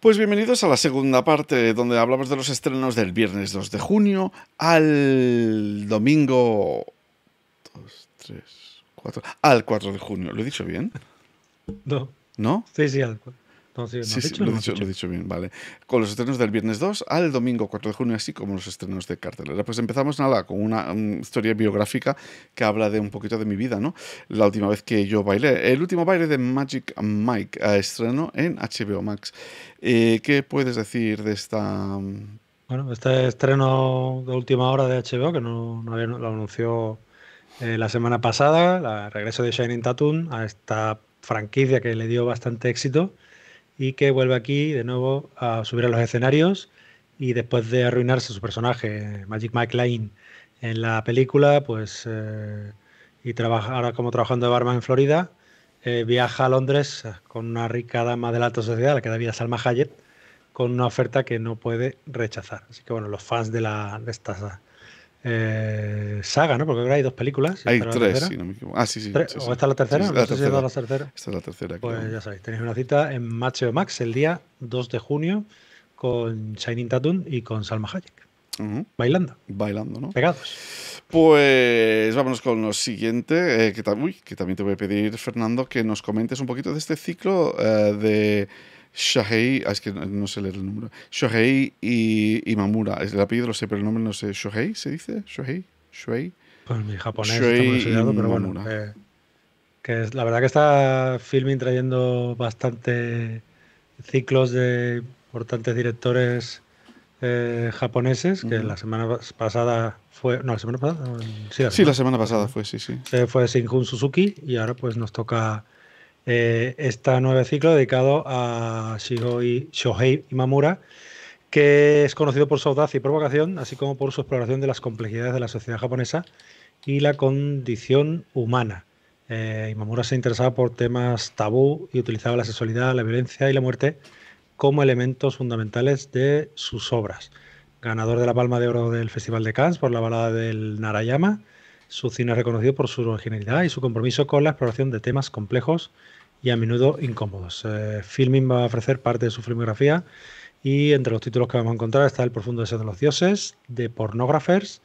Pues bienvenidos a la segunda parte donde hablamos de los estrenos del viernes 2 de junio al domingo 2, 3, 4, al 4 de junio. ¿Lo he dicho bien? No. ¿No? Sí, sí, al 4 sí, lo, he dicho bien, vale. Con los estrenos del viernes 2 al domingo 4 de junio, así como los estrenos de cartelera. Pues empezamos nada con una, mm, historia biográfica que habla de un poquito de mi vida, ¿no? La última vez que yo bailé, el último baile de Magic Mike, a eh, estreno en HBO Max. Eh, ¿Qué puedes decir de esta... Mm? Bueno, este estreno de última hora de HBO, que no, había, lo anunció eh, la semana pasada, el regreso de Shining Tatum a esta franquicia que le dio bastante éxito y que vuelve aquí de nuevo a subir a los escenarios y después de arruinarse su personaje, Magic Mike Lane, en la película, pues eh, y trabaja ahora como trabajando de barman en Florida, eh, viaja a Londres con una rica dama de la alta sociedad, la que da vida Salma Hayek, con una oferta que no puede rechazar. Así que bueno, los fans de, la, de eh, saga, ¿no? Porque ahora hay dos películas. Hay tres, no me equivoco. Ah, sí, sí. ¿O esta es la tercera? la tercera. Esta es la tercera. Pues ya sabéis, tenéis una cita en Macho Max el día 2 de junio con Shining Tatum y con Salma Hayek. Bailando. Bailando, ¿no? Pegados. Pues vámonos con lo siguiente, eh, que, uy, que también te voy a pedir, Fernando, que nos comentes un poquito de este ciclo eh, de Shohei, ah, es que no, sé leer el número, Shohei y, Mamura. El apellido lo sé, pero el nombre no sé. ¿Shohei se dice? ¿Shohei? ¿Shohei? Pues mi japonés pero eh, que es, la verdad que está Filming trayendo bastante ciclos de importantes directores eh, japoneses, que la semana pasada fue. No, la semana pasada. Sí, la semana, pasada fue, sí, sí. fue Shinjun Suzuki y ahora pues nos toca eh, este nuevo ciclo dedicado a Shigoi Shohei Imamura, que es conocido por su audacia y provocación, así como por su exploración de las complejidades de la sociedad japonesa y la condición humana. Eh, Imamura se interesaba por temas tabú y utilizaba la sexualidad, la violencia y la muerte como elementos fundamentales de sus obras. Ganador de la Palma de Oro del Festival de Cannes por la balada del Narayama, su cine es reconocido por su originalidad y su compromiso con la exploración de temas complejos y a menudo incómodos. Eh, Filming va a ofrecer parte de su filmografía y entre los títulos que vamos a encontrar está El profundo deseo de los dioses, The Pornographers,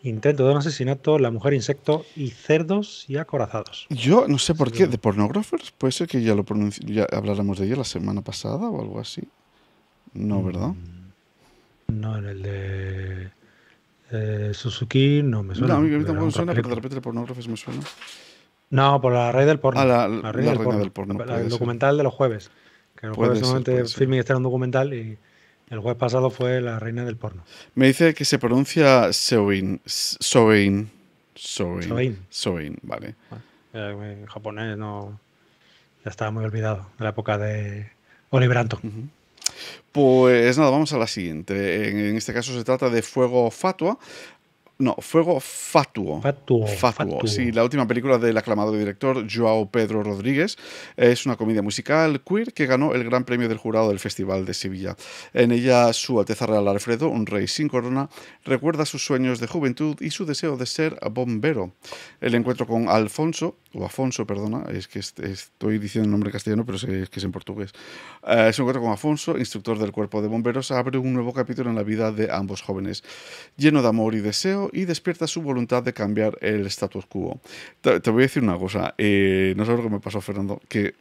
Intento de un asesinato, La mujer insecto y Cerdos y acorazados. Yo no sé por qué, de Pornographers, puede ser que ya lo ya habláramos de ella la semana pasada o algo así. No, ¿verdad? Mm, no, en el de eh, Suzuki no me suena. No, a mí, tampoco me suena, de repente el pornógrafo me suena. No, por la reina del porno. la, reina del porno. el documental de los jueves. Que los puede jueves normalmente filming este en un documental y el jueves pasado fue la reina del porno. Me dice que se pronuncia Soin. Soin. Soin. Soin, vale. en japonés no. Ya estaba muy olvidado. De la época de Oliver pues nada, vamos a la siguiente. En, este caso se trata de Fuego Fatua, no, Fuego Fatuo. Fatuo. Fatuo. Sí, la última película del aclamado director Joao Pedro Rodríguez. Es una comedia musical queer que ganó el Gran Premio del Jurado del Festival de Sevilla. En ella, Su Alteza Real Alfredo, un rey sin corona, recuerda sus sueños de juventud y su deseo de ser bombero. El encuentro con Alfonso, o Afonso, perdona, es que estoy diciendo el nombre castellano, pero es que es en portugués. es eh, encuentro con Afonso, instructor del cuerpo de bomberos, abre un nuevo capítulo en la vida de ambos jóvenes, lleno de amor y deseo y despierta su voluntad de cambiar el status quo. Te, voy a decir una cosa, eh, no sé lo que me pasó, Fernando, que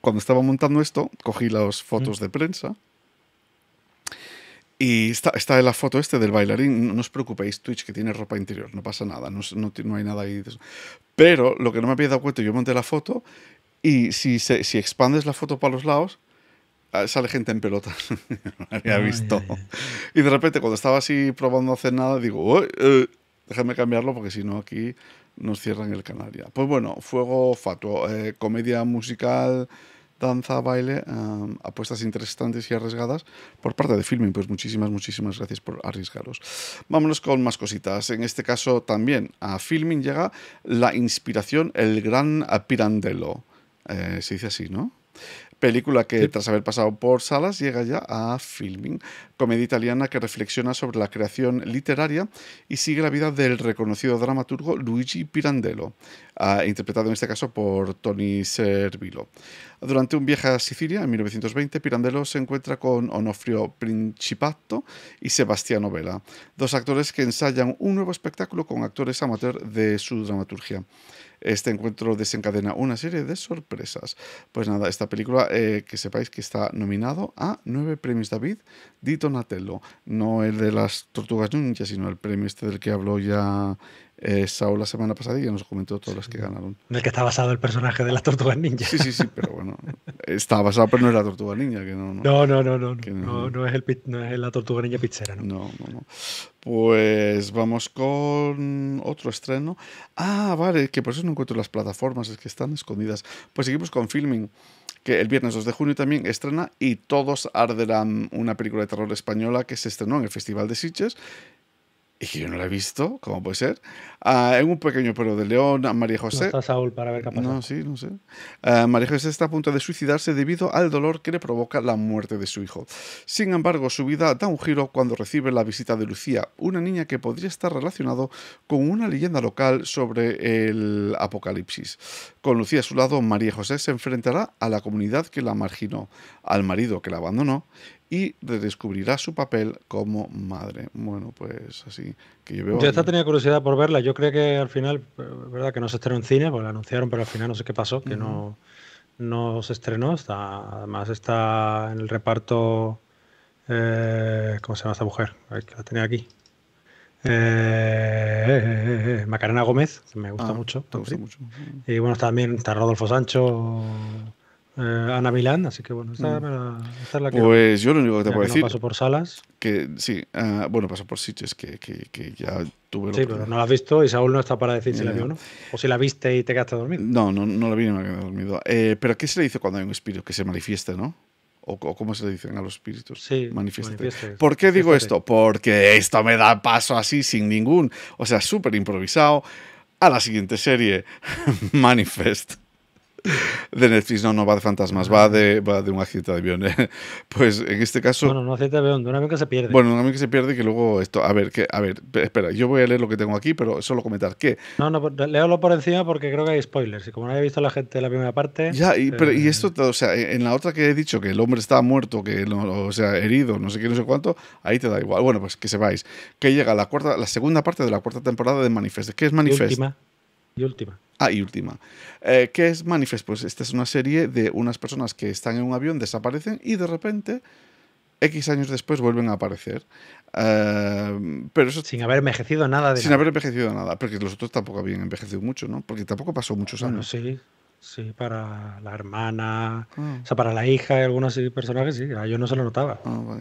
cuando estaba montando esto, cogí las fotos mm. de prensa. Y está, está la foto este del bailarín. No, os preocupéis, Twitch, que tiene ropa interior. No pasa nada, no, no, hay nada ahí. Pero lo que no me había dado cuenta, yo monté la foto y si, si expandes la foto para los lados, sale gente en pelota. había visto. Y de repente, cuando estaba así probando a hacer nada, digo, eh, déjame cambiarlo porque si no aquí nos cierran el canal ya. Pues bueno, Fuego Fatuo, eh, comedia musical, danza, baile, eh, apuestas interesantes y arriesgadas por parte de Filming. Pues muchísimas, muchísimas gracias por arriesgaros. Vámonos con más cositas. En este caso también a Filming llega la inspiración, el gran Pirandello. se dice así, ¿no? Película que, tras haber pasado por salas, llega ya a filming. Comedia italiana que reflexiona sobre la creación literaria y sigue la vida del reconocido dramaturgo Luigi Pirandello, ah, interpretado en este caso por Tony Servillo. Durante un viaje a Sicilia, en 1920, Pirandello se encuentra con Onofrio Principato y Sebastiano Vela, dos actores que ensayan un nuevo espectáculo con actores amateur de su dramaturgia. Este encuentro desencadena una serie de sorpresas. Pues nada, esta película, eh, que sepáis que está nominado a nueve premios David di Donatello. No el de las Tortugas Ninja, sino el premio este del que habló ya eh, la semana pasada y ya nos comentó todas las que ganaron. En el que está basado el personaje de la Tortuga Ninja. Sí, sí, sí, pero bueno. Está basado, pero no es la Tortuga Ninja. Que no, no, no, no. No, no, no, es, el, no es la Tortuga Ninja Pizzera, ¿no? No, no, no. Pues vamos con otro estreno. Ah, vale, que por eso no encuentro las plataformas, es que están escondidas. Pues seguimos con Filming que el viernes 2 de junio también estrena Y todos arderán, una película de terror española que se estrenó en el Festival de Sitges y que yo no la he visto, ¿cómo puede ser? Ah, en un pequeño pueblo de León, María José. No está Saúl para ver qué pasa. sí, no sé. Ah, María José está a punto de suicidarse debido al dolor que le provoca la muerte de su hijo. Sin embargo, su vida da un giro cuando recibe la visita de Lucía, una niña que podría estar relacionado con una leyenda local sobre el apocalipsis. Con Lucía a su lado, María José se enfrentará a la comunidad que la marginó, al marido que la abandonó y redescubrirá su papel como madre. Bueno, pues así que yo veo. Yo esta tenía curiosidad por verla. Yo creo que al final, eh, verdad que no se estrenó en cine, pues la anunciaron, pero al final no sé qué pasó, que no, no se estrenó. Está, además está en el reparto. Eh, ¿Cómo se llama esta mujer? que la tenía aquí. Eh, Macarena Gómez, me gusta ah, mucho. gusta mucho. Y bueno, también está Rodolfo Sancho. Eh, Ana Milán, así que bueno, esta, mm. es la que. Pues yo lo único que te puedo decir. paso por salas. Que sí, ah, bueno, paso por sitios que, que, que ya tuve. Sí, pero no la has visto y Saúl no está para decir si la vio o no. O si la viste y te quedaste dormido. No, no, no la vi ni me quedé dormido. Eh, pero ¿qué se le dice cuando hay un espíritu que se manifiesta, no? O, cómo se le dicen a los espíritus. Sí, manifieste. ¿Por qué digo esto? Porque esto me da paso así sin ningún, o sea, súper improvisado a la siguiente serie, Manifest de Netflix, no, no va de fantasmas, va de, va de un accidente de avión. Eh. Pues en este caso. Bueno, no accidente de avión, de un avión que se pierde. Bueno, un avión que se pierde que luego esto. A ver, que, a ver, espera, yo voy a leer lo que tengo aquí, pero solo comentar que. No, no, pues, léalo por encima porque creo que hay spoilers. Y como no haya visto la gente la primera parte. Ya, y, pero, y eh, esto, o sea, e, en la otra que he dicho que el hombre estaba muerto, que no, o sea, herido, no sé qué, no sé cuánto, ahí te da igual. Bueno, pues que sepáis que llega la cuarta, la segunda parte de la cuarta temporada de Manifest. que es Manifest? Y última. Ah, y última. Eh, ¿Qué es Manifest? Pues esta es una serie de unas personas que están en un avión, desaparecen y de repente, X años después, vuelven a aparecer. Eh, pero eso, sin haber envejecido nada Sin haber envejecido nada, porque los otros tampoco habían envejecido mucho, ¿no? Porque tampoco pasó muchos años. sí. Sí, para la hermana, ah. o sea, para la hija y algunos personajes, sí, a ah, ellos no se lo notaba. Ah,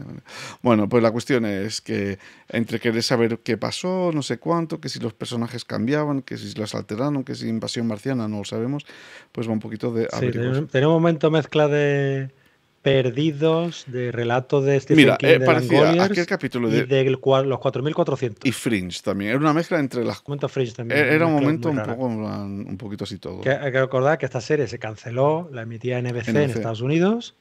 bueno, pues la cuestión es que entre querer saber qué pasó, no sé cuánto, que si los personajes cambiaban, que si los alteraron, que si invasión marciana, no lo sabemos, pues va un poquito de... Sí, un momento mezcla de, perdidos de relatos de Stephen King eh, de capítulo y de los 4400 y Fringe también era una mezcla entre las Fringe también e-, era, un momento un poquito así todo hay que recordar que esta serie se canceló la emitía NBC, en Estados Unidos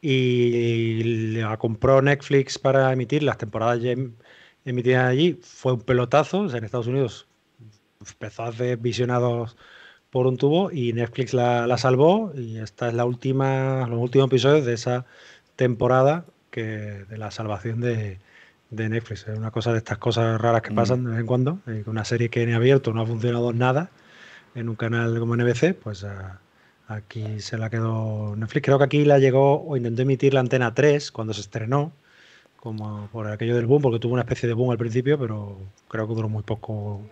y la compró Netflix para emitir las temporadas em, emitidas allí fue un pelotazo en Estados Unidos empezó a hacer visionados por un tubo y Netflix la, salvó y esta es la última, los últimos episodios de esa temporada que, de la salvación de, Netflix. Es una cosa de estas cosas raras que mm. pasan de vez en cuando. Eh, una serie que ha abierto no ha funcionado nada en un canal como NBC, pues aquí se la quedó Netflix. Creo que aquí la llegó o intentó emitir la antena 3 cuando se estrenó, como por aquello del boom, porque tuvo una especie de boom al principio, pero creo que duró muy poco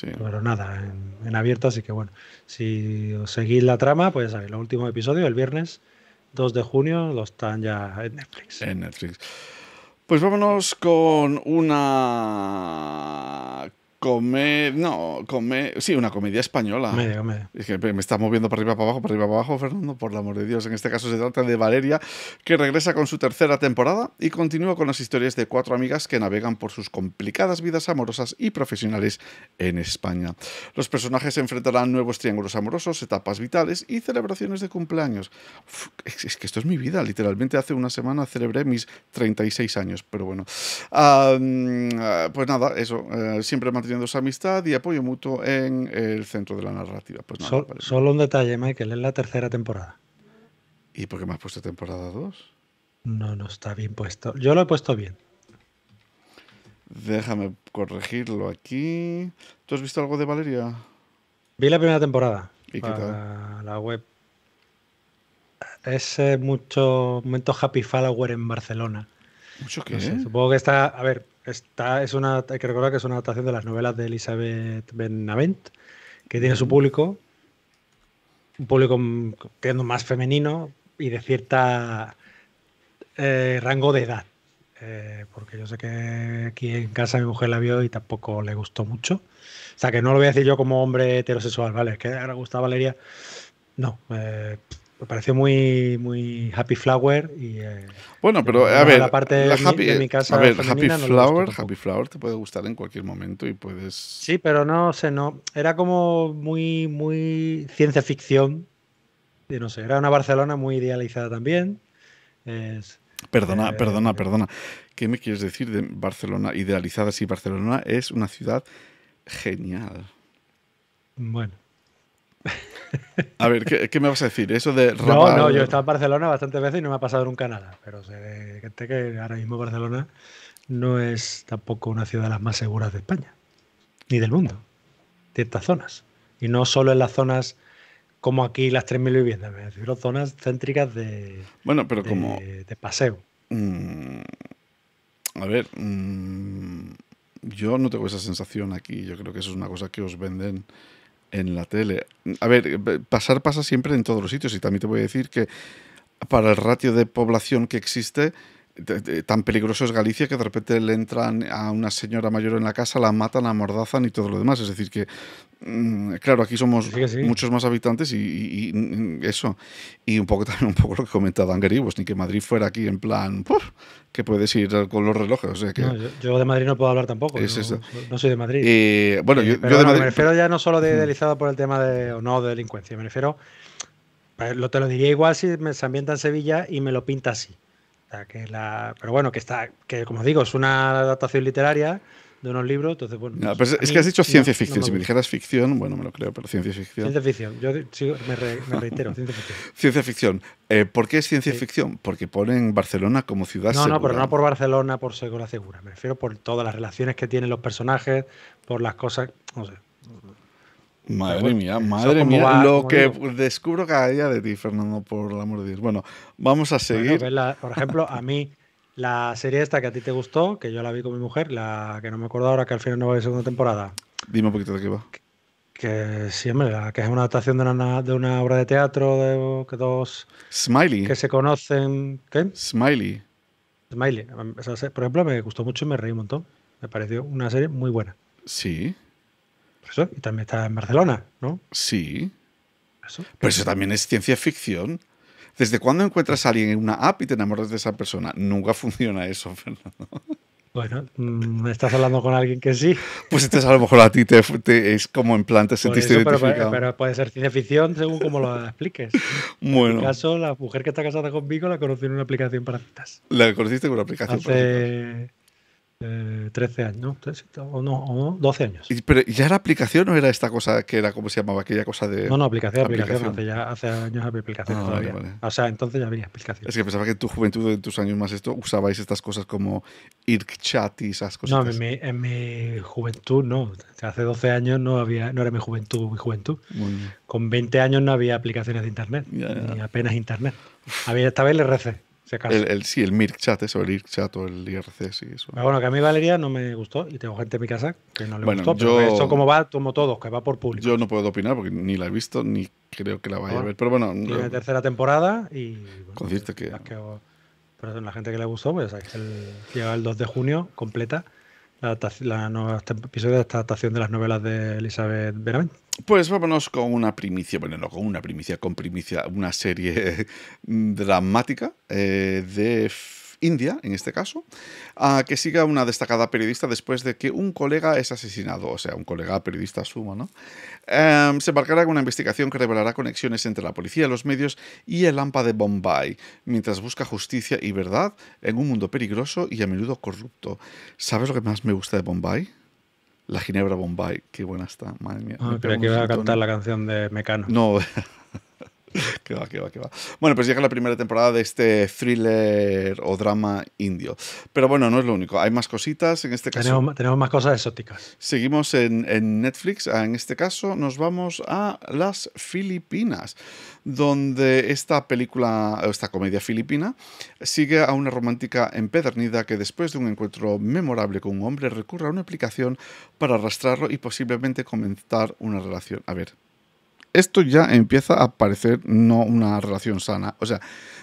pero nada, en, abierto, así que bueno, si os seguís la trama, pues sabéis, el último episodio, el viernes 2 de junio, lo están ya en Netflix. En Netflix. Pues vámonos con una Comer, no, come sí, una comedia española. Es que me está moviendo para arriba, para abajo, para arriba, para abajo, Fernando, por el amor de Dios. En este caso se trata de Valeria, que regresa con su tercera temporada y continúa con las historias de cuatro amigas que navegan por sus complicadas vidas amorosas y profesionales en España. Los personajes enfrentarán nuevos triángulos amorosos, etapas vitales y celebraciones de cumpleaños. es que esto es mi vida, literalmente hace una semana celebré mis 36 años, pero bueno. Ah, mm, ah, pues nada, eso, eh, siempre mantengo amistad y apoyo mutuo en el centro de la narrativa. Pues solo un detalle, Michael, es la tercera temporada. ¿Y por qué me has puesto temporada 2? No, no está bien puesto. Yo lo he puesto bien. Déjame corregirlo aquí. ¿Tú has visto algo de Valeria? Vi la primera temporada. ¿Y qué tal? La web. Es mucho momento Happy Follower en Barcelona. ¿Mucho qué? es supongo que está. A ver, es una, hay que recordar que es una adaptación de las novelas de Elizabeth Benavent, que tiene su público, un público mm, es más femenino y de cierta eh, rango de edad. Eh, porque yo sé que aquí en casa mi mujer la vio y tampoco le gustó mucho. O sea, que no lo voy a decir yo como hombre heterosexual, ¿vale? Es que ahora gusta Valeria. No, eh, me pareció muy, muy Happy Flower. Y, eh, bueno, pero a ver, la parte de mi casa. Happy Flower, Happy Flower te puede gustar en cualquier momento y puedes. Sí, pero no sé, no. Era como muy, muy ciencia ficción. Y no sé, era una Barcelona muy idealizada también. perdona, eh, perdona, perdona. ¿Qué me quieres decir de Barcelona idealizada? Sí, Barcelona es una ciudad genial. Bueno. A ver, ¿qué, me vas a decir? Eso de No, no, yo he estado en Barcelona bastantes veces y no me ha pasado nunca nada. Pero sé que, ahora mismo Barcelona no es tampoco una ciudad de las más seguras de España, ni del mundo. Ciertas zonas. Y no solo en las zonas como aquí las 3.000 viviendas, me zonas céntricas de, bueno, pero como, de paseo. Mm, a ver, mm, yo no tengo esa sensación aquí. Yo creo que eso es una cosa que os venden en la tele. A ver, eh, pasar pasa siempre en todos los sitios y también te voy a decir que para el ratio de población que existe, tan peligroso es Galicia que de repente le entran a una señora mayor en la casa, la matan, la mordazan y todo lo demás. Es decir, que, mm, claro, aquí somos muchos más habitantes y, mm, eso. Y un poco también un poco lo que comentaba pues ni que Madrid fuera aquí en plan, ¡puf! que puedes ir con los relojes. O sea que yo, de Madrid no puedo hablar tampoco. no, soy de Madrid. Eh, bueno, eh, yo, de Madrid... me refiero ya no solo de delizado por el tema de o no de delincuencia, me refiero. Pues, lo, te lo diría igual si me, se ambienta en Sevilla y me lo pinta así que la... Pero bueno, que está, que como digo, es una adaptación literaria de unos libros, entonces bueno. Pues, es que has dicho ciencia ficción. si me dijeras ficción, bueno, me lo creo, pero ciencia ficción. Ciencia ficción, yo me, reitero, ciencia ficción. ficción. Eh, ¿Por qué es ciencia ficción? Porque ponen Barcelona como ciudad no, No, pero no por Barcelona, por segura segura. Me refiero por todas las relaciones que tienen los personajes, por las cosas, no sé. Madre mía, madre mía. lo que descubro cada día de ti, Fernando, por el amor de Dios. Bueno, vamos a seguir. por ejemplo, a mí, la serie esta que a ti te gustó, que yo la vi con mi mujer, la que no me acuerdo ahora, que al final no va a haber segunda temporada. Dime un poquito de qué va. Que, sí, hombre, que es una adaptación de una, de una obra de teatro de que dos. Smiley. Que se conocen. ¿Qué? Smiley. Smiley. por ejemplo, me gustó mucho y me reí un montón. Me pareció una serie muy buena. Sí. Pues y también está en Barcelona, ¿no? Sí. Pero eso también es ciencia ficción. ¿Desde cuándo encuentras a alguien en una app y te enamoras de esa persona? Nunca funciona eso, Fernando. Bueno, me mm, estás hablando con alguien que sí. Pues entonces a lo mejor a ti te, es como en plan te sentiste pero, puede ser ciencia ficción según cómo lo expliques. Bueno. En mi caso, la mujer que está casada conmigo la conocí en una aplicación para citas. ¿La conociste en una aplicación para citas? 13 eh, años, O, no, 12 años. pero ya era aplicación o era esta cosa que era, como se llamaba aquella cosa de.? No, no, aplicación, aplicación. Hace, ya, hace años había aplicación ah, todavía. O sea, entonces ya había aplicación. Es que pensaba que en tu juventud, en tus años más esto, usabais estas cosas como IrkChat y esas cosas. No, en mi, juventud no. hace 12 años no, había, no era mi juventud, mi juventud. Con 20 años no había aplicaciones de Internet, ni apenas Internet. Había, esta vez el, sí, el Mirk Chat, eso, el IRC el bueno, que a mí Valeria no me gustó y tengo gente en mi casa que no le gustó, pero eso como va, tomo todos, que va por público. Yo no puedo opinar porque ni la he visto ni creo que la vaya a ver, pero bueno. Tiene tercera temporada y. Bueno, que. la gente que le gustó, pues el, llega el 2 de junio completa la, nueva este episodio de esta adaptación de las novelas de Elizabeth Benavent. Pues vámonos con una primicia, bueno, no con una primicia, con primicia, una serie dramática eh, de India, en este caso, a que siga una destacada periodista después de que un colega es asesinado, o sea, un colega periodista sumo, ¿no? Em, se embarcará con una investigación que revelará conexiones entre la policía, los medios y el AMPA de Bombay, mientras busca justicia y verdad en un mundo peligroso y a menudo corrupto. ¿Sabes lo que más me gusta de Bombay? La Ginebra Bombay, qué buena está, madre mía. Ah, que iba a cantar la canción de Mecano. No, va, que va, que va. Bueno, pues llega la primera temporada de este thriller o drama indio. Pero bueno, no es lo único. Hay más cositas. En este caso. Tenemos, más cosas exóticas. Seguimos en, Netflix. Ah, en este caso, nos vamos a las Filipinas, donde esta película, esta comedia filipina, sigue a una romántica empedernida que después de un encuentro memorable con un hombre recurre a una aplicación para arrastrarlo y posiblemente comenzar una relación. A ver, esto ya empieza a parecer no una relación sana. O sea,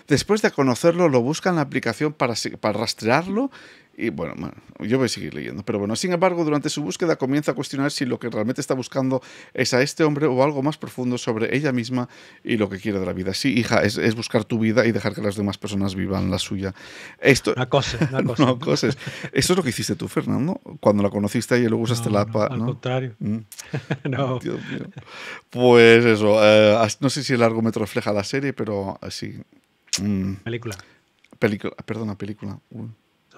Después de conocerlo, lo busca en la aplicación para, rastrearlo y bueno, yo voy a seguir leyendo. Pero bueno, sin embargo, durante su búsqueda comienza a cuestionar si lo que realmente está buscando es a este hombre o algo más profundo sobre ella misma y lo que quiere de la vida. Sí, hija, es, buscar tu vida y dejar que las demás personas vivan la suya. Esto, una cosa, una cosa. no, es lo que hiciste tú, Fernando, cuando la conociste y luego usaste la APA. No, al contrario. Mm. Pues eso, eh, no sé si el argumento refleja la serie, pero eh, sí, Mm. película. Película, ah, perdona, película.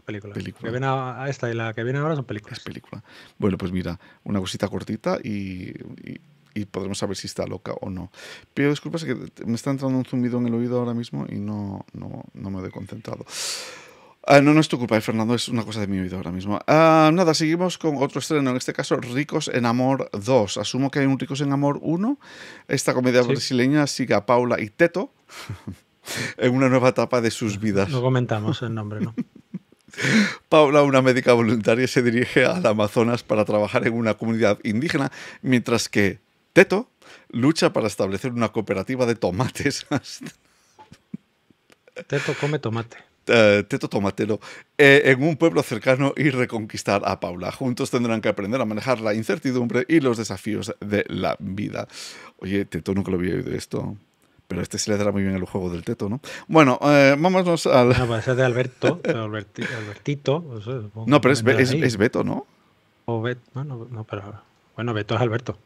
película. película. Que viene a, esta y la que viene ahora son películas. Es película. Bueno, pues mira, una cosita cortita y, y podremos saber si está loca o no. pido disculpas que me está entrando un zumbido en el oído ahora mismo y no, no, me he concentrado. Ah, no, no es tu culpa, eh, Fernando, es una cosa de mi oído ahora mismo. Ah, nada, seguimos con otro estreno, en este caso Ricos en Amor 2. Asumo que hay un Ricos en Amor 1. Esta comedia brasileña sigue a Paula y Teto. en una nueva etapa de sus vidas. No comentamos el nombre, ¿no? Paula, una médica voluntaria, se dirige al Amazonas para trabajar en una comunidad indígena, mientras que Teto lucha para establecer una cooperativa de tomates. Teto come tomate. Eh, teto Tomatero, eh, en un pueblo cercano y reconquistar a Paula. Juntos tendrán que aprender a manejar la incertidumbre y los desafíos de la vida. Oye, Teto, nunca lo había oído esto. Pero este se le dará muy bien el juego del teto, ¿no? Bueno, eh, vámonos al. No, pero pues, es de Alberto, Albertito. No, pero es, Beto, ¿no? O Bet, Bueno, Beto es Alberto.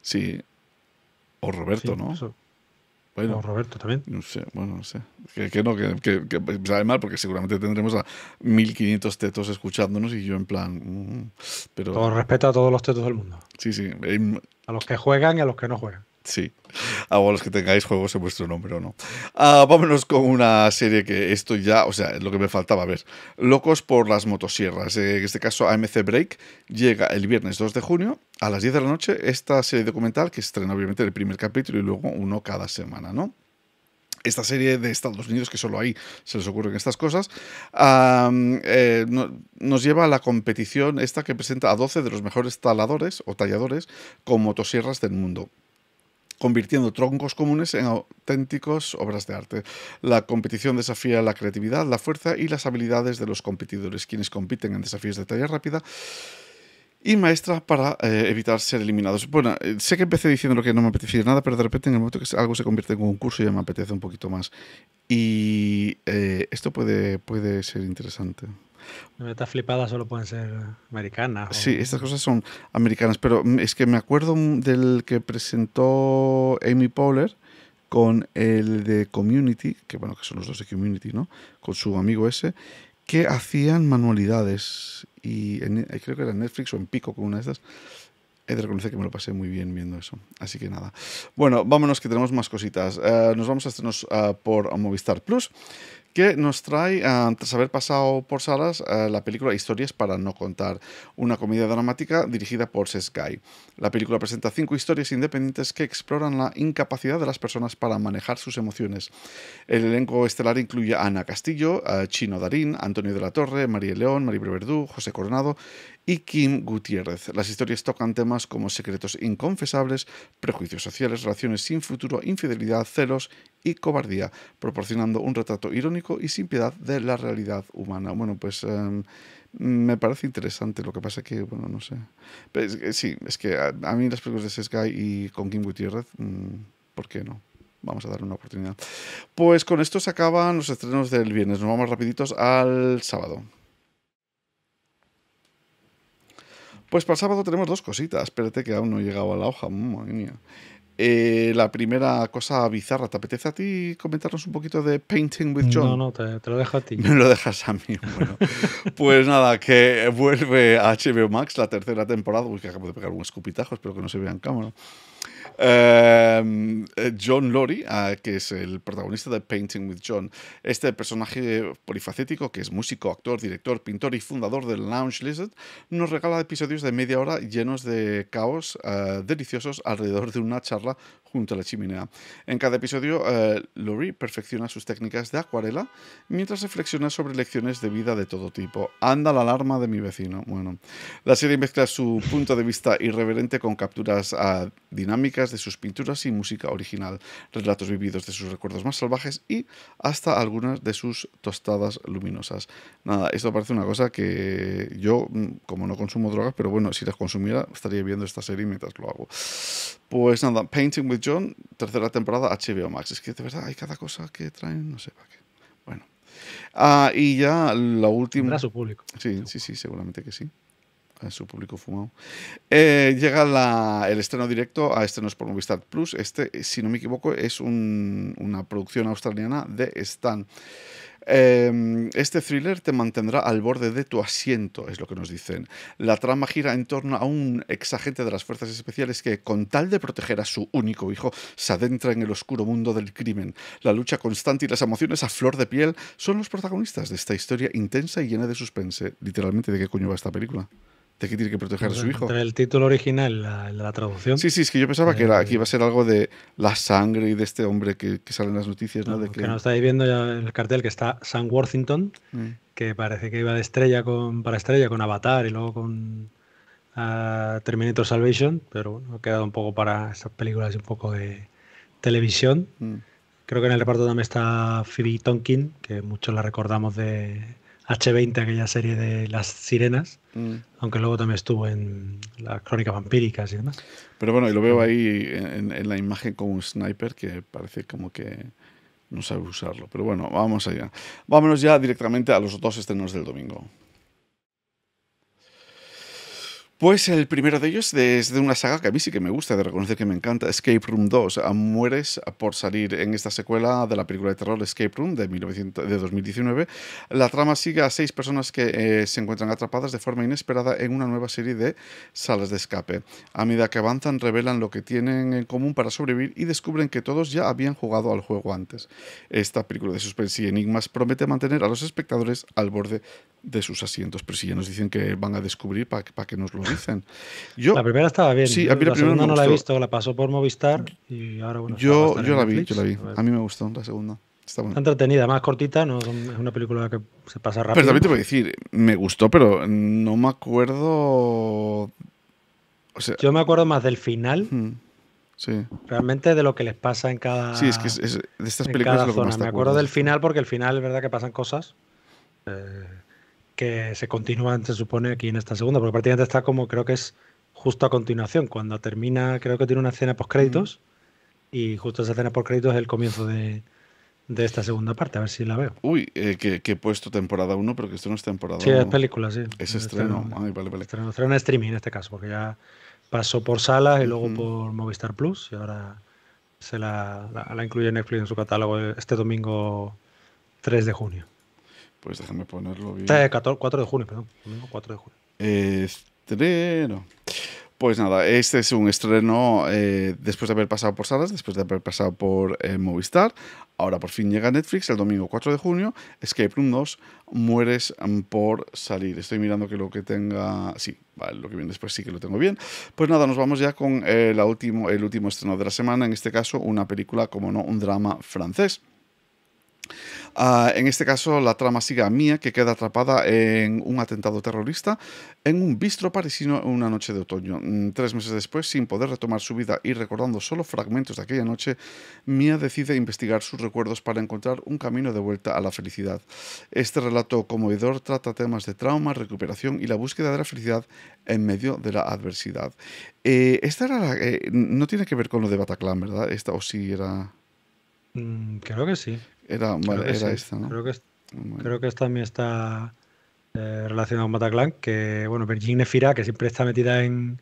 Sí. O Roberto, ¿no? Bueno, o Roberto también. No sé, bueno, no sé. Que, no, que, que, pues, sabe mal, porque seguramente tendremos a 1500 tetos escuchándonos y yo en plan. Con mm, mm". respeto a todos los tetos del mundo. Sí, sí. Em, a los que juegan y a los que no juegan. Sí. A ah, los que tengáis juegos en vuestro nombre o no. Ah, vámonos con una serie que esto ya, o sea, lo que me faltaba ver. Locos por las motosierras. Eh, en este caso, AMC Break llega el viernes 2 de junio a las 10 de la noche. Esta serie documental que estrena obviamente el primer capítulo y luego uno cada semana, ¿no? esta serie de Estados Unidos, que solo ahí se les ocurren estas cosas, eh, nos lleva a la competición esta que presenta a 12 de los mejores taladores o talladores con motosierras del mundo convirtiendo troncos comunes en auténticos obras de arte. La competición desafía la creatividad, la fuerza y las habilidades de los competidores, quienes compiten en desafíos de talla rápida y maestra para eh, evitar ser eliminados. Bueno, eh, sé que empecé diciendo lo que no me apetecía nada, pero de repente en el momento que algo se convierte en un curso ya me apetece un poquito más. Y eh, esto puede, puede ser interesante está flipada, solo pueden ser americanas. Sí, estas cosas son americanas, pero mm, es que me acuerdo mm, del que presentó Amy Poehler con el de Community, que bueno, que son los dos de Community, ¿no? Con su amigo ese, que hacían manualidades y eh, creo que era en Netflix o en Pico con una de estas. He de reconocer que me lo pasé muy bien viendo eso. Así que nada. Bueno, vámonos que tenemos más cositas. Eh, nos vamos a hacernos ah, por Movistar Plus que nos trae, tras haber pasado por salas, eh, la película Historias para no contar, una comedia dramática dirigida por Seth La película presenta cinco historias independientes que exploran la incapacidad de las personas para manejar sus emociones. El elenco estelar incluye a Ana Castillo, eh, Chino Darín, Antonio de la Torre, María León, Maribel Verdú, José Coronado y Kim Gutiérrez. Las historias tocan temas como secretos inconfesables, prejuicios sociales, relaciones sin futuro, infidelidad, celos y cobardía, proporcionando un retrato irónico y sin piedad de la realidad humana. Bueno, pues em, me parece interesante, lo que pasa que, bueno, no sé. sí, es que a, mí las películas de Sky y con Kim Gutiérrez, mm, ¿por qué no? vamos a darle una oportunidad. Pues con esto se acaban los estrenos del viernes. Nos vamos rapiditos al sábado. Pues para el sábado tenemos dos cositas. Espérate que aún no he llegado a la hoja. Madre mía. Eh, la primera cosa bizarra, ¿te apetece a ti comentarnos un poquito de Painting with John? No, no, te, lo dejo a ti. Me lo dejas a mí. pues nada, que vuelve a HBO Max la tercera temporada. Uy, que acabo de pegar un escupitajo, espero que no se vea en cámara. Em, eh, John Lori, ah, que es el protagonista de Painting with John, este personaje polifacético que es músico, actor, director, pintor y fundador del Lounge Lizard, nos regala episodios de media hora llenos de caos ah, deliciosos alrededor de una charla la chimenea. En cada episodio, eh, perfecciona sus técnicas de acuarela mientras reflexiona sobre lecciones de vida de todo tipo. Anda la alarma de mi vecino. Bueno, la serie mezcla su punto de vista irreverente con capturas ah, dinámicas de sus pinturas y música original, relatos vividos de sus recuerdos más salvajes y hasta algunas de sus tostadas luminosas. Nada, esto parece una cosa que yo, mm, como no consumo drogas, pero bueno, si las consumiera, estaría viendo esta serie mientras lo hago. Pues nada, Painting with John, tercera temporada, HBO Max. Es que de verdad hay cada cosa que traen, no sé para qué. Bueno. Ah, y ya la última. Tendrá su público. Sí, sí, sí, seguramente que sí. A eh, su público fumado. Eh, llega la, el estreno directo a Estrenos por Movistar Plus. Este, si no me equivoco, es una producción australiana de Stan. Em, este thriller te mantendrá al borde de tu asiento, es lo que nos dicen. La trama gira en torno a un exagente de las fuerzas especiales que, con tal de proteger a su único hijo, se adentra en el oscuro mundo del crimen. La lucha constante y las emociones a flor de piel son los protagonistas de esta historia intensa y llena de suspense. Literalmente, ¿de qué coño va esta película? de que tiene que proteger a su hijo. Entre el título original la, la traducción. Sí, sí, es que yo pensaba que, era, eh, iba a ser algo de la sangre y de este hombre que, que sale en las noticias. No, que... nos estáis viendo ya el cartel que está Sam Worthington, mm. que parece que iba de estrella para estrella con Avatar y luego con ah, Terminator Salvation, pero bueno, ha quedado un poco para esas películas y un poco de televisión. Mm. Creo que en el reparto también está Phoebe Tonkin, que muchos la recordamos de H20, aquella serie de las sirenas. Mm. Aunque luego también estuvo en la crónica vampíricas y demás. Pero bueno, y lo veo mm. ahí en, en, la imagen con un sniper que parece como que no sabe usarlo. Pero bueno, vamos allá. Vámonos ya directamente a los dos estrenos del domingo. Pues el primero de ellos es de una saga que a mí sí que me gusta, de reconocer que me encanta, Escape Room 2. Mueres por salir en esta secuela de la película de terror Escape Room de, 2019. La trama sigue a seis personas que eh, se encuentran atrapadas de forma inesperada en una nueva serie de salas de escape. A medida que avanzan, revelan lo que tienen en común para sobrevivir y descubren que todos ya habían jugado al juego antes. Esta película de suspense y enigmas promete mantener a los espectadores al borde de sus asientos, pero si ya nos dicen que van a descubrir, ¿para que nos lo yo, la primera estaba bien. Sí, la, primera segunda no la he visto, la pasó por Movistar y ahora bueno. Yo, yo la vi, yo la vi. Pues, a mí me gustó la segunda. Está, entretenida, más cortita, no es una película que se pasa rápido. Pero también te voy a decir, me gustó, pero no me acuerdo. yo me acuerdo más del final. Sí. Realmente de lo que les pasa en cada. Sí, es que de estas películas. lo me acuerdo del final porque el final es verdad que pasan cosas. Eh, que se continúa, se supone, aquí en esta segunda, porque prácticamente está como, creo que es justo a continuación, cuando termina, creo que tiene una escena post créditos mm. y justo esa escena post créditos es el comienzo de, esta segunda parte, a ver si la veo. Uy, eh, que, he puesto temporada 1, pero que esto no es temporada 1. Sí, es película, sí. Es, estreno. vale, Estreno, estreno streaming en este caso, porque ya pasó por salas y luego por Movistar Plus y ahora se la, la, la incluye Netflix en su catálogo este domingo 3 de junio. Pues déjame ponerlo bien. 4 eh, de junio, perdón. Domingo 4 de junio. Estreno. Pues nada, este es un estreno eh, después de haber pasado por salas, después de haber pasado por eh, Movistar. Ahora por fin llega Netflix el domingo 4 de junio. Escape Room 2, mueres mm, por salir. Estoy mirando que lo que tenga... Sí, vale, lo que viene después sí que lo tengo bien. Pues nada, nos vamos ya con último, el último estreno de la semana. En este caso, una película, como no, un drama francés. Ah, en este caso, la trama sigue a Mia, que queda atrapada en un atentado terrorista en un bistro parisino en una noche de otoño. Mm, tres meses después, sin poder retomar su vida y recordando solo fragmentos de aquella noche, Mia decide investigar sus recuerdos para encontrar un camino de vuelta a la felicidad. Este relato conmovedor trata temas de trauma, recuperación y la búsqueda de la felicidad en medio de la adversidad. Eh, esta era la, eh, no tiene que ver con lo de Bataclan, ¿verdad? o si era. Mm, creo que sí. Era, creo esta, ¿no? Creo que, esta ah, también está eh, relacionado relacionada con Bataclan, que, bueno, Virginia Fira, que siempre está metida en,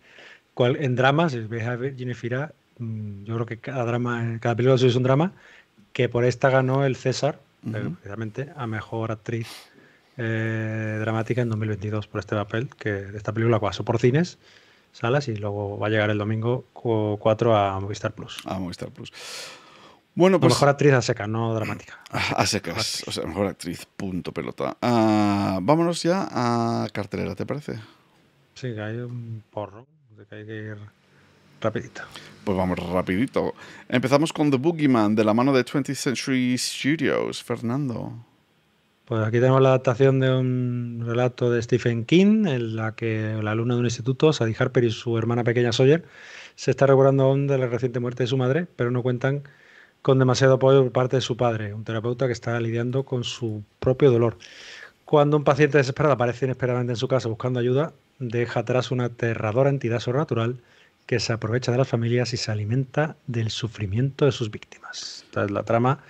cual, en dramas, a Virginia mm, yo creo que cada drama, cada película es un drama, que por esta ganó el César, eh, precisamente, a Mejor Actriz eh, Dramática en 2022 por este papel, que esta película pasó por cines, salas, y luego va a llegar el domingo 4 a Movistar Plus. A Movistar Plus. Bueno, pues- mejor actriz a secas, no dramática. Ah, a secas, o sea, mejor actriz, punto pelota. Ah, vámonos ya a cartelera, ¿te parece? Sí, que hay un porro, que hay que ir rapidito. Pues vamos rapidito. Empezamos con The Boogeyman de la mano de 20th Century Studios, Fernando. Pues aquí tenemos la adaptación de un relato de Stephen King, en la que la alumna de un instituto, Sadie Harper y su hermana pequeña Sawyer, se está recordando aún de la reciente muerte de su madre, pero no cuentan con demasiado apoyo por parte de su padre, un terapeuta que está lidiando con su propio dolor. Cuando un paciente desesperado aparece inesperadamente en su casa buscando ayuda, deja atrás una aterradora entidad sobrenatural que se aprovecha de las familias y se alimenta del sufrimiento de sus víctimas. Esta es la trama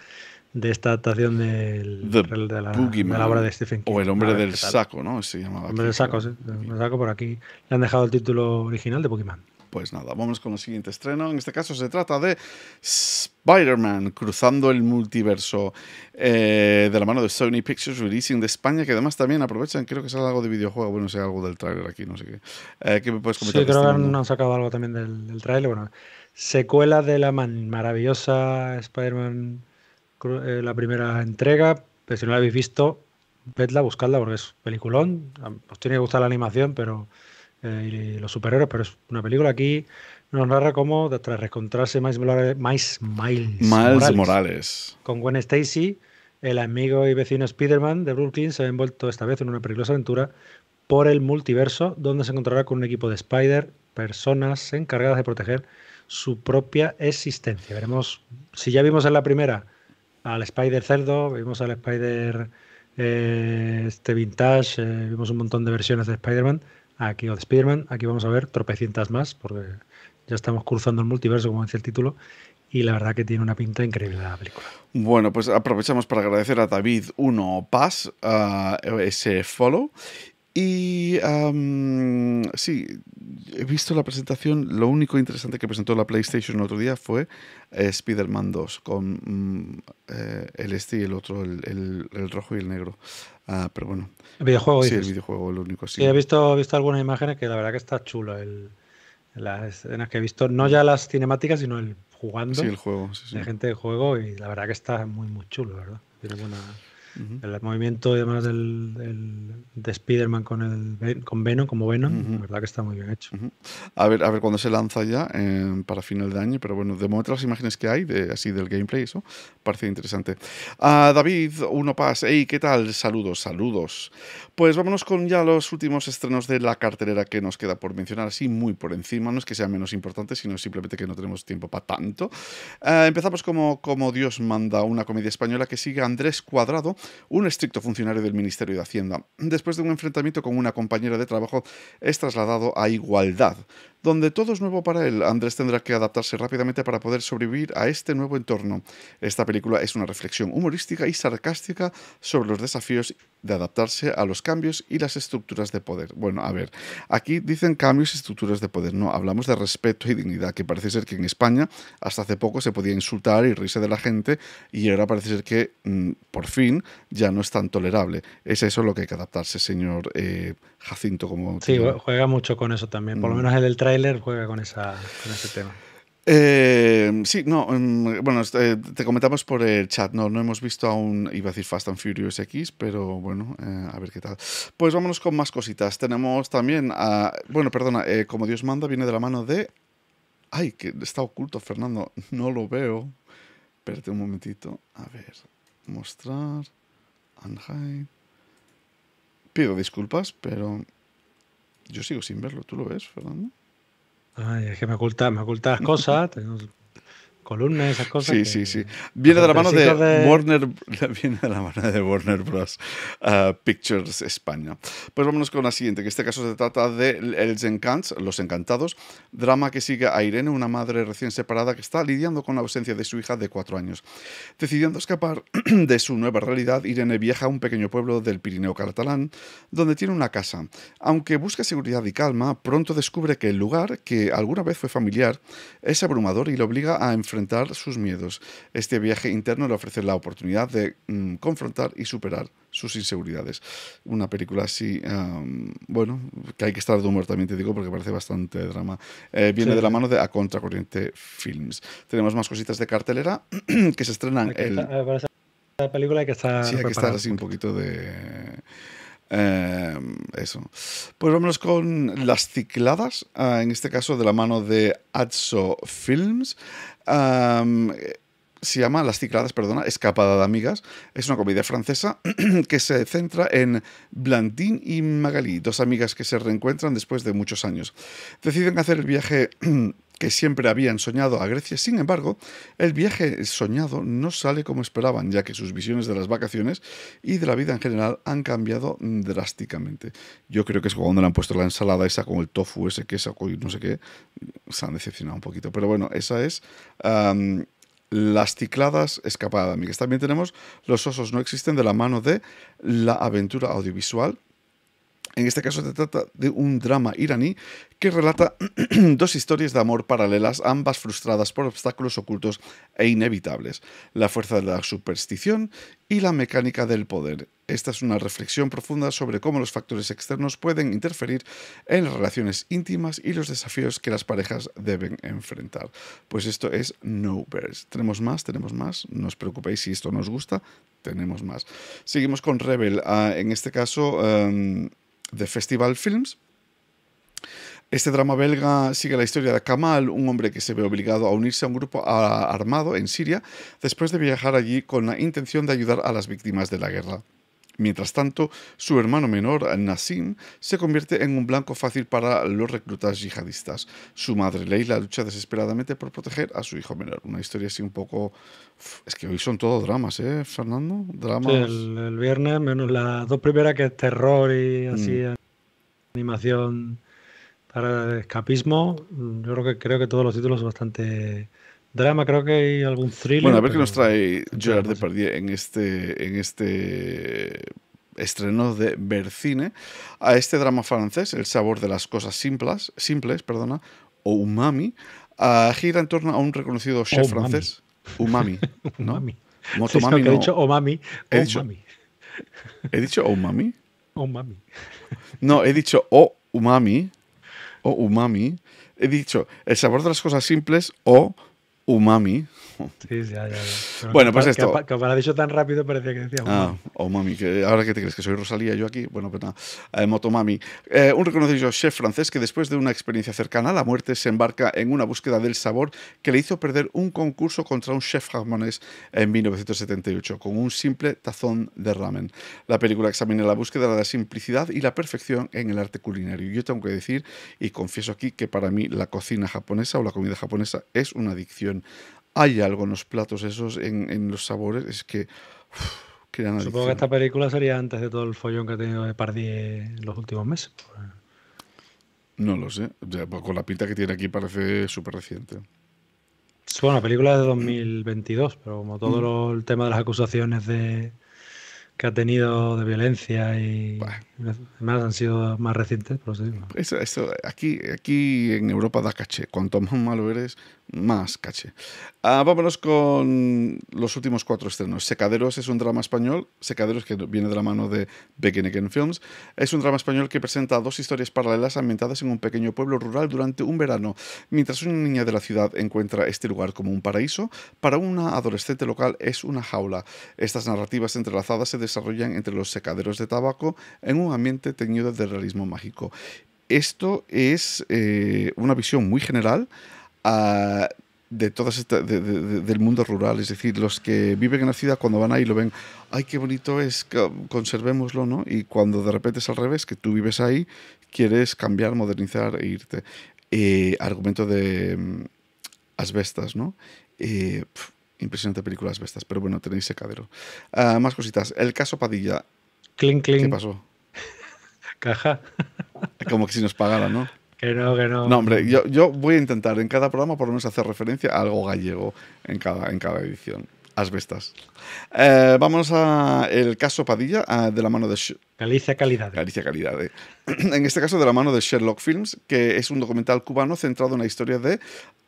de esta adaptación del, de, la, obra de Stephen King. O El hombre del saco, ¿no? Se llamaba. El hombre del saco, sí. saco por aquí. Le han dejado el título original de Pokémon. Pues nada, vamos con el siguiente estreno. En este caso se trata de Spider-Man cruzando el multiverso eh, de la mano de Sony Pictures Releasing de España, que además también aprovechan, creo que es algo de videojuego, bueno, sea algo del tráiler aquí, no sé qué. Eh, ¿Qué me puedes comentar? Sí, creo este que han sacado algo también del, trailer. tráiler. Bueno, secuela de la maravillosa Spider-Man, eh, la primera entrega, pero pues si no la habéis visto, vedla, buscadla porque es peliculón. Os tiene que gustar la animación, pero eh, y los superhéroes, pero es una película aquí nos narra cómo, tras reencontrarse Miles Morales, Morales, con Gwen Stacy, el amigo y vecino Spider-Man de Brooklyn se ha envuelto esta vez en una peligrosa aventura por el multiverso, donde se encontrará con un equipo de Spider, personas encargadas de proteger su propia existencia. Veremos, si ya vimos en la primera al Spider Cerdo, vimos al Spider eh, este Vintage, eh, vimos un montón de versiones de Spider-Man, aquí o aquí vamos a ver tropecientas más, porque ya estamos cruzando el multiverso, como dice el título, y la verdad que tiene una pinta increíble la película. Bueno, pues aprovechamos para agradecer a David 1 Paz ese follow. Y sí, he visto la presentación. Lo único interesante que presentó la PlayStation el otro día fue eh, Spiderman Spider-Man 2 con mm, eh, el este y el otro, el, el rojo y el negro. Ah, pero bueno. El videojuego. Sí, el videojuego, lo único. Sí, he, visto, he visto algunas imágenes que la verdad que está chulo. El, las escenas que he visto, no ya las cinemáticas, sino el jugando. Sí, el juego. Sí, De gente de juego y la verdad que está muy, muy chulo, ¿verdad? Tiene buena. El movimiento además del, de Spider-Man con, el, con Venom, como Venom, la verdad que está muy bien hecho. A ver, a ver cuándo se lanza ya em, para final de año, pero bueno, de momento las imágenes que hay así del gameplay, eso parece interesante. Ah, David, uno pas, hey, ¿qué tal? Saludos, saludos. Pues vámonos con ya los últimos estrenos de la cartelera que nos queda por mencionar, así muy por encima, no es que sea menos importante, sino simplemente que no tenemos tiempo para tanto. Eh, empezamos como, como Dios manda, una comedia española que sigue Andrés Cuadrado, un estricto funcionario del Ministerio de Hacienda, después de un enfrentamiento con una compañera de trabajo, es trasladado a Igualdad, donde todo es nuevo para él. Andrés tendrá que adaptarse rápidamente para poder sobrevivir a este nuevo entorno. Esta película es una reflexión humorística y sarcástica sobre los desafíos de adaptarse a los cambios y las estructuras de poder. Bueno, a ver, aquí dicen cambios y estructuras de poder, no, hablamos de respeto y dignidad, que parece ser que en España hasta hace poco se podía insultar y reírse de la gente y ahora parece ser que mm, por fin ya no es tan tolerable. Es eso lo que hay que adaptarse, señor eh, Jacinto. Como sí, juega mucho con eso también, por lo mm. menos el del Tyler juega con, esa, ese tema. Eh, sí, no, em, bueno, este, te comentamos por el chat, no, no hemos visto aún, iba a decir Fast and Furious X, pero bueno, eh, a ver qué tal. Pues vámonos con más cositas. Tenemos también, a, bueno, perdona, eh, como Dios manda, viene de la mano de... Ay, que está oculto, Fernando, no lo veo. Espérate un momentito, a ver, mostrar, Anheim. Pido disculpas, pero yo sigo sin verlo, ¿tú lo ves, Fernando? Ay, es que me ocultas, me ocultas cosas. Tengo columnas, esas cosas. Sí, sí, sí. Viene de la mano de, Warner, viene de la de Warner Bros. Ah, Pictures España. Pues vámonos con la siguiente, que en este caso se trata de Els Encants, Los Encantados, drama que sigue a Irene, una madre recién separada que está lidiando con la ausencia de su hija de cuatro años. Decidiendo escapar de su nueva realidad, Irene viaja a un pequeño pueblo del Pirineo catalán, donde tiene una casa. Aunque busca seguridad y calma, pronto descubre que el lugar, que alguna vez fue familiar, es abrumador y le obliga a enfrentarse enfrentar sus miedos. Este viaje interno le ofrece la oportunidad de mm, confrontar y superar sus inseguridades. Una película así, bueno, que hay que estar de humor también, te digo, porque parece bastante drama. Eh, viene de la mano de A Contracorriente Films. Tenemos más cositas de cartelera que se estrenan. en. Eh, película que está. Sí, hay que estar así un poquito de Em, eso. Pues vámonos con las cicladas, ah, en este caso de la mano de Adso Films. Em, se llama Las Cicladas, perdona, Escapada de Amigas. Es una comedia francesa que se centra en Blandine y Magali, dos amigas que se reencuentran después de muchos años. Deciden hacer el viaje que siempre habían soñado a Grecia. Sin embargo, el viaje soñado no sale como esperaban, ya que sus visiones de las vacaciones y de la vida en general han cambiado drásticamente. Yo creo que es cuando le han puesto la ensalada esa con el tofu, ese queso no sé qué, se han decepcionado un poquito. Pero bueno, esa es... las cicladas escapadas. También tenemos Los osos no existen de la mano de la aventura audiovisual en este caso se trata de un drama iraní que relata dos historias de amor paralelas, ambas frustradas por obstáculos ocultos e inevitables, la fuerza de la superstición y la mecánica del poder. Esta es una reflexión profunda sobre cómo los factores externos pueden interferir en las relaciones íntimas y los desafíos que las parejas deben enfrentar. Pues esto es No Bears. Tenemos más, tenemos más. No os preocupéis si esto nos gusta, tenemos más. Seguimos con Rebel. Ah, en este caso... Em, de Festival Films. Este drama belga sigue la historia de Kamal, un hombre que se ve obligado a unirse a un grupo armado en Siria después de viajar allí con la intención de ayudar a las víctimas de la guerra. Mientras tanto, su hermano menor, Nassim, se convierte en un blanco fácil para los reclutas yihadistas. Su madre, Leila, lucha desesperadamente por proteger a su hijo menor. Una historia así un poco... Es que hoy son todos dramas, ¿eh, Fernando? Dramas... el, viernes, menos las dos primeras que es terror y así, mm. animación para escapismo. Yo creo que, creo que todos los títulos son bastante drama, creo que hay algún thriller. Bueno, a ver qué nos trae Gerard Depardieu en este, en este estreno de Bercine a este drama francés, El sabor de las cosas simples, simples perdona, o umami, ah, gira en torno a un reconocido chef francés, umami, ¿no? umami. He dicho o He dicho, umami. ¿He dicho umami? Umami. No, he dicho o umami. O umami. He dicho el sabor de las cosas simples o umami Bueno, pues esto. Que, dicho tan rápido parecía que decía. Ah, oh mami, ahora que te crees que soy Rosalía yo aquí. Bueno, pues nada, eh, Motomami. Eh, un reconocido chef francés que después de una experiencia cercana a la muerte se embarca en una búsqueda del sabor que le hizo perder un concurso contra un chef japonés en 1978 con un simple tazón de ramen. La película examina la búsqueda de la simplicidad y la perfección en el arte culinario. Yo tengo que decir y confieso aquí que para mí la cocina japonesa o la comida japonesa es una adicción hay algo en los platos esos, en, los sabores, es que... Supongo que esta película sería antes de todo el follón que ha tenido Depardieu en los últimos meses. No lo sé. Pues, con la pinta que tiene aquí parece súper reciente. Bueno, una película de 2022, pero como todo mm. el tema de las acusaciones de, que ha tenido de violencia y bueno. además han sido más recientes, por eso Eso, aquí, aquí en Europa da caché. Cuanto más malo eres, más caché. Ah, vámonos con los últimos cuatro estrenos. Secaderos es un drama español. Secaderos, que viene de la mano de Beckeniken Films, es un drama español que presenta dos historias paralelas ambientadas en un pequeño pueblo rural durante un verano. Mientras una niña de la ciudad encuentra este lugar como un paraíso, para una adolescente local es una jaula. Estas narrativas entrelazadas se desarrollan entre los secaderos de tabaco en un ambiente teñido de realismo mágico. Esto es eh, una visión muy general. Ah, de todas del mundo rural, es decir, los que viven en la ciudad cuando van ahí lo ven, ay, qué bonito es, conservémoslo, ¿no? Y cuando de repente es al revés, que tú vives ahí, quieres cambiar, modernizar e irte. Eh, argumento de mm, asbestas, ¿no? Eh, Impresionante película, bestas, pero bueno, tenéis secadero. cadero. Ah, más cositas. El caso Padilla. Clink, ¿Qué pasó? Caja. Como que si nos pagara, ¿no? Que no, que no. No, hombre, yo, voy a intentar en cada programa por lo menos hacer referencia a algo gallego en cada, en cada edición. Asbestas. Eh, Vamos a el caso Padilla, ah, de la mano de... Galicia Calidad. Galicia Calidad. Eh. En este caso, de la mano de Sherlock Films, que es un documental cubano centrado en la historia de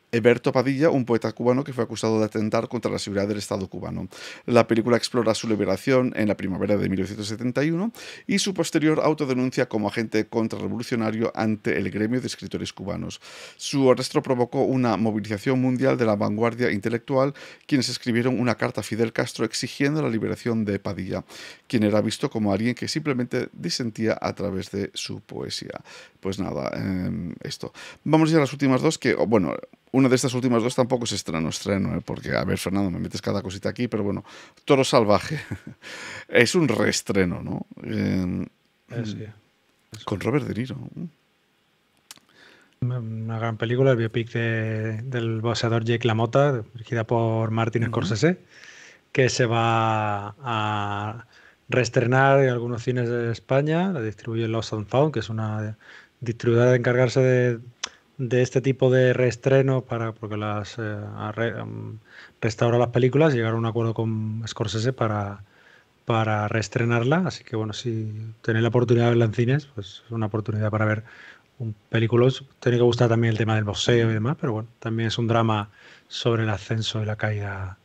Eberto Padilla, un poeta cubano que fue acusado de atentar contra la seguridad del Estado cubano. La película explora su liberación en la primavera de 1971 y su posterior autodenuncia como agente contrarrevolucionario ante el gremio de escritores cubanos. Su arresto provocó una movilización mundial de la vanguardia intelectual, quienes escribieron una carta a Fidel Castro exigiendo la liberación de Padilla, quien era visto como alguien que simplemente disentía a través de su poesía. Pues nada, em, esto. Vamos ya a las últimas dos que, bueno, una de estas últimas dos tampoco es estreno, estreno, ¿eh? porque, a ver, Fernando, me metes cada cosita aquí, pero bueno, Toro Salvaje es un reestreno, ¿no? Em, con Robert De Niro. Una gran película, el biopic del boxeador Jake Lamota, dirigida por Martin Scorsese, que se va a reestrenar en algunos cines de España, la distribuye Lost and Found, que es una distribuidora de encargarse de de este tipo de reestrenos para porque las eh, mm, las películas llegaron a un acuerdo con Scorsese para para reestrenarla así que bueno si tenéis la oportunidad de verla en cines pues es una oportunidad para ver un película tiene que gustar también el tema del boxeo y demás pero bueno también es un drama sobre el ascenso y la caída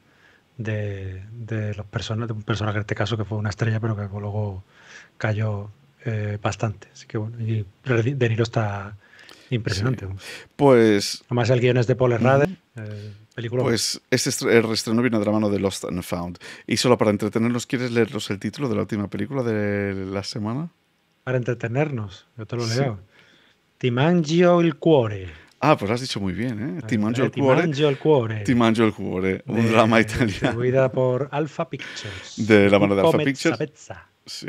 de, de los de un personaje en este caso que fue una estrella pero que luego cayó eh, bastante así que bueno y De Niro está Impresionante. Pues. Además, el guion es de Paul Herrade. película. Pues este el vino de la mano de Lost and Found. Y solo para entretenernos, ¿quieres leernos el título de la última película de la semana? Para entretenernos, yo te lo leo. Timangio il cuore. Ah, pues lo has dicho muy bien, ¿eh? Timangio il cuore. Timangio il cuore. Un drama italiano. Distribuida por Alpha Pictures. De la mano de Alpha Pictures. Sí.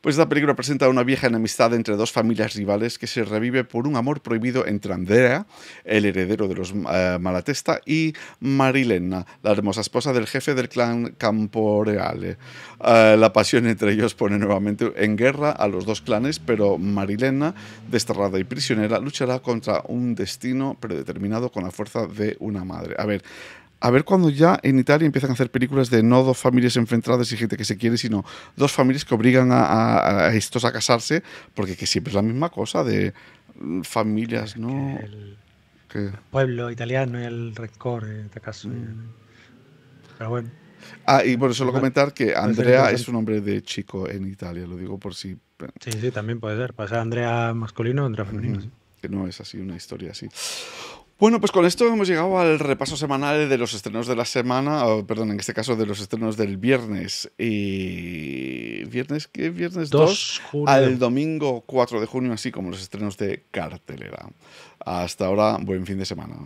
Pues esta película presenta una vieja enemistad entre dos familias rivales que se revive por un amor prohibido entre Andrea, el heredero de los eh, Malatesta, y Marilena, la hermosa esposa del jefe del clan Camporeale. Eh, la pasión entre ellos pone nuevamente en guerra a los dos clanes, pero Marilena, desterrada y prisionera, luchará contra un destino predeterminado con la fuerza de una madre. A ver, a ver cuando ya en Italia empiezan a hacer películas de no dos familias enfrentadas y gente que se quiere, sino dos familias que obligan a, estos a casarse, porque que siempre es la misma cosa de mm, familias, ¿no? El, pueblo italiano y el rencor, en este mm. Pero bueno. Ah, y por eso lo comentar que Andrea es un hombre de chico en Italia, lo digo por si. Sí, sí, también puede ser. Puede ser Andrea masculino o Andrea femenino. Que no es así, una historia así. Bueno, pues con esto hemos llegado al repaso semanal de los estrenos de la semana, perdón, en este caso de los estrenos del viernes. Y... ¿Viernes qué? Viernes 2, al domingo 4 de junio, así como los estrenos de cartelera. Hasta ahora, buen fin de semana.